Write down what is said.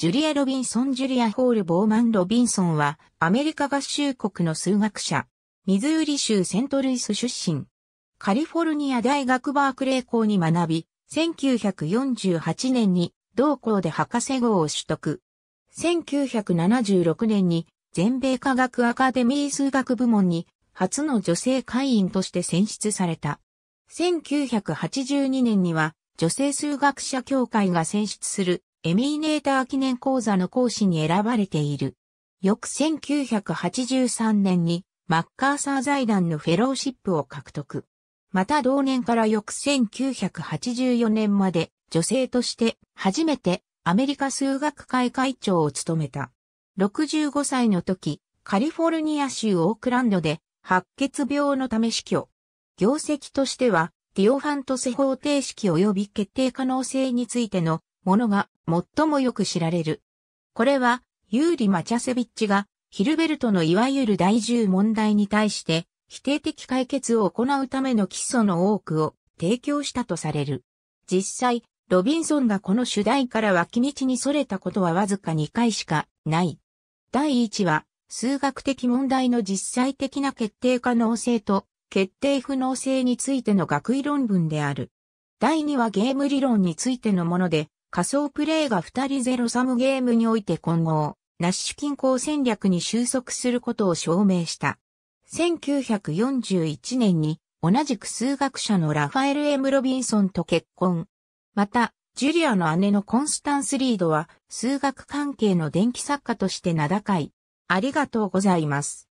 ジュリア・ロビンソン・ジュリア・ホール・ボーマン・ロビンソンは、アメリカ合衆国の数学者、ミズーリ州セントルイス出身。カリフォルニア大学バークレー校に学び、1948年に同校で博士号を取得。1976年に全米科学アカデミー数学部門に初の女性会員として選出された。1982年には女性数学者協会が選出するエミーネーター記念講座の講師に選ばれている。翌1983年にマッカーサー財団のフェローシップを獲得。また同年から翌1984年まで女性として初めてアメリカ数学会会長を務めた。65歳の時、カリフォルニア州オークランドで白血病のため死去。業績としては、ディオファントス方程式及び決定可能性についてのものが最もよく知られる。これは、ユーリ・マチャセビッチが、ヒルベルトのいわゆる第10問題に対して、否定的解決を行うための基礎の多くを提供したとされる。実際、ロビンソンがこの主題から脇道に逸れたことはわずか2回しかない。第1は、数学的問題の実際的な決定可能性と決定不能性についての学位論文である。第2はゲーム理論についてのもので、仮想プレイが2人ゼロサムゲームにおいて混合、ナッシュ均衡戦略に収束することを証明した。1941年に同じく数学者のラファエル・エム・ロビンソンと結婚。また、ジュリアの姉のコンスタンス・リードは数学関係の電気作家として名高い。ありがとうございます。